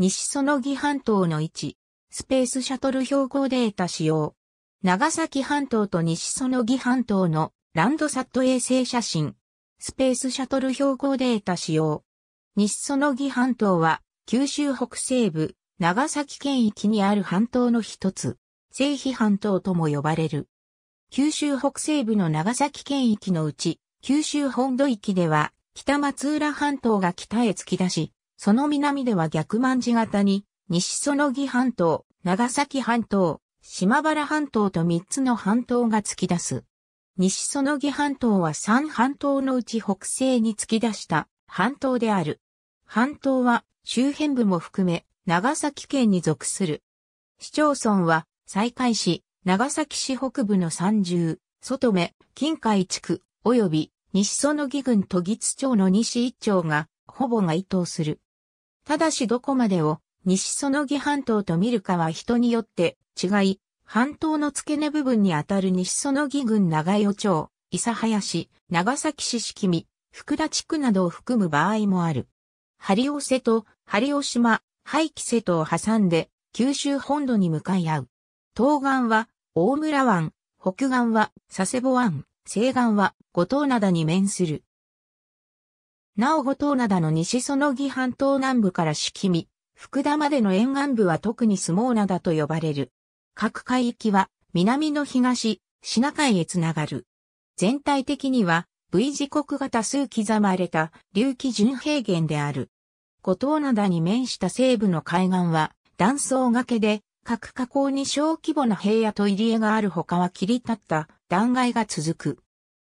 西そのぎ半島の位置、スペースシャトル標高データ使用。長崎半島と西そのぎ半島のランドサット衛星写真。スペースシャトル標高データ使用。西そのぎ半島は九州北西部、長崎県域にある半島の一つ、西比半島とも呼ばれる。九州北西部の長崎県域のうち、九州本土域では北松浦半島が北へ突き出し、その南では逆万字型に、西園木半島、長崎半島、島原半島と3つの半島が突き出す。西園木半島は3半島のうち北西に突き出した半島である。半島は周辺部も含め長崎県に属する。市町村は西海市、長崎市北部の三重、外目、近海地区、及び西園木郡都議津町の西一町が、ほぼ該当する。ただしどこまでを西そのぎ半島と見るかは人によって違い、半島の付け根部分にあたる西そのぎ郡長与町、諫早市、長崎市式見、福田地区などを含む場合もある。針尾瀬と針尾島、廃棄瀬とを挟んで九州本土に向かい合う。東岸は大村湾、北岸は佐世保湾、西岸は五島灘に面する。なお五島灘の西園木半島南部から四季見、福田までの沿岸部は特に相撲灘と呼ばれる。各海域は南の東、シナ海へつながる。全体的には V 字国が多数刻まれた隆起準平原である。五島灘に面した西部の海岸は断層崖で各河口に小規模な平野と入り江がある他は切り立った断崖が続く。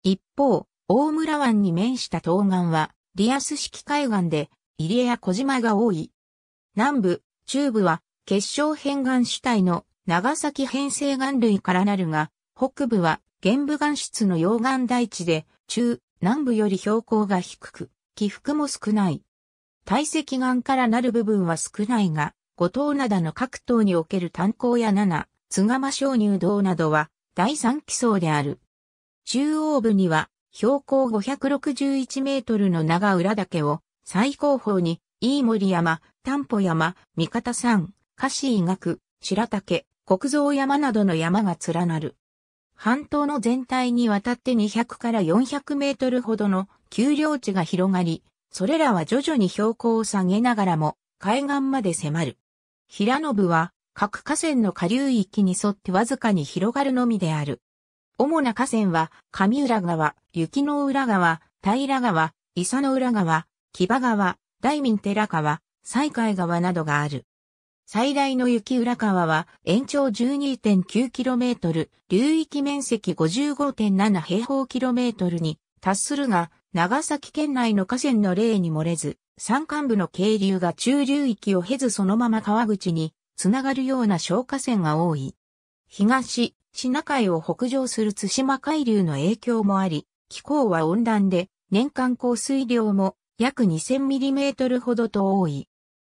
一方、大村湾に面した東岸はリアス式海岸で、入江や小島が多い。南部、中部は、結晶片岩主体の長崎編成岩類からなるが、北部は玄武岩質の溶岩大地で、中、南部より標高が低く、起伏も少ない。堆積岩からなる部分は少ないが、五島灘の各島における炭鉱や七、津釜鍾乳洞などは、第三基層である。中央部には、標高561メートルの長浦岳を最高峰に、飯森山、丹保山、三方山、菓市医学、白岳、国蔵山などの山が連なる。半島の全体にわたって200から400メートルほどの丘陵地が広がり、それらは徐々に標高を下げながらも海岸まで迫る。平野部は各河川の下流域に沿ってわずかに広がるのみである。主な河川は、上浦川、雪の浦川、平川、伊佐の浦川、木場川、大民寺川、西海川などがある。最大の雪浦川は延長 12.9km、流域面積55.7平方キロメートルに達するが、長崎県内の河川の例に漏れず、山間部の渓流が中流域を経ずそのまま川口につながるような小河川が多い。東、品海を北上する津島海流の影響もあり、気候は温暖で、年間降水量も約 2000mm ほどと多い。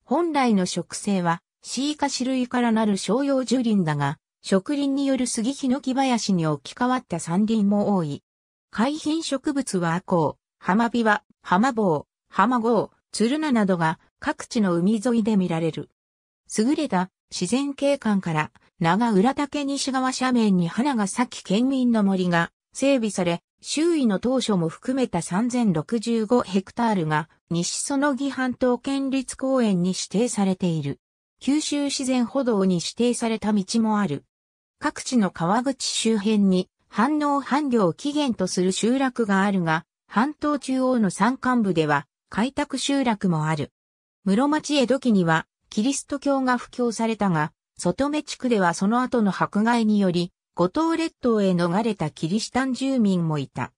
本来の植生は、シイカ種類からなる商用樹林だが、植林による杉ヒノキ林に置き換わった山林も多い。海浜植物はアコウ、ハマビワ、ハマボウ、ハマゴウ、ツルナなどが各地の海沿いで見られる。優れた自然景観から長浦岳西側斜面に花が咲き県民の森が整備され、周囲の当初も含めた3065ヘクタールが西そのぎ半島県立公園に指定されている。九州自然歩道に指定された道もある。各地の川口周辺に反応半量起源とする集落があるが、半島中央の山間部では開拓集落もある。室町江戸期にはキリスト教が布教されたが、外目地区ではその後の迫害により、五島列島へ逃れたキリシタン住民もいた。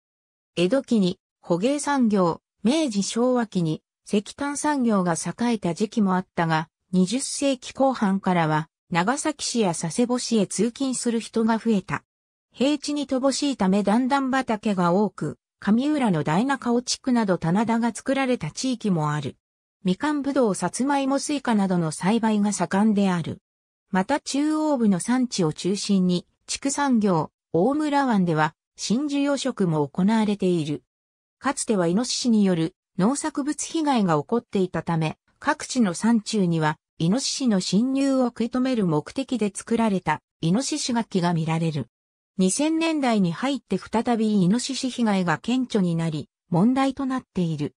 江戸期に捕鯨産業、明治昭和期に石炭産業が栄えた時期もあったが、20世紀後半からは長崎市や佐世保市へ通勤する人が増えた。平地に乏しいため段々畑が多く、上浦の大中尾地区など棚田が作られた地域もある。みかんぶどうさつまいもスイカなどの栽培が盛んである。また中央部の産地を中心に、畜産業、大村湾では、真珠養殖も行われている。かつてはイノシシによる農作物被害が起こっていたため、各地の山中には、イノシシの侵入を食い止める目的で作られた、イノシシ楽器が見られる。2000年代に入って再びイノシシ被害が顕著になり、問題となっている。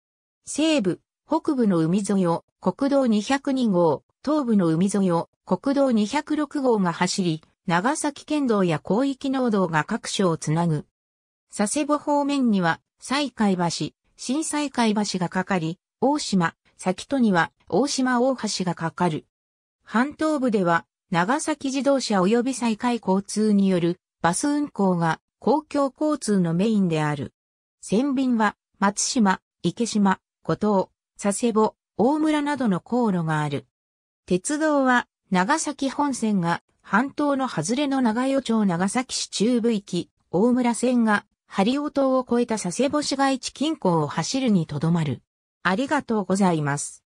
西部、北部の海沿いを国道202号、東部の海沿いを国道206号が走り、長崎県道や広域農道が各所をつなぐ。佐世保方面には、西海橋、新西海橋がかかり、大島、先戸には大島大橋がかかる。半島部では、長崎自動車及び西海交通によるバス運行が公共交通のメインである。船便は、松島、池島、五島、佐世保、大村などの航路がある。鉄道は、長崎本線が、半島の外れの長与町長崎市中部域、大村線が、針尾島を越えた佐世保市街地近郊を走るにとどまる。ありがとうございます。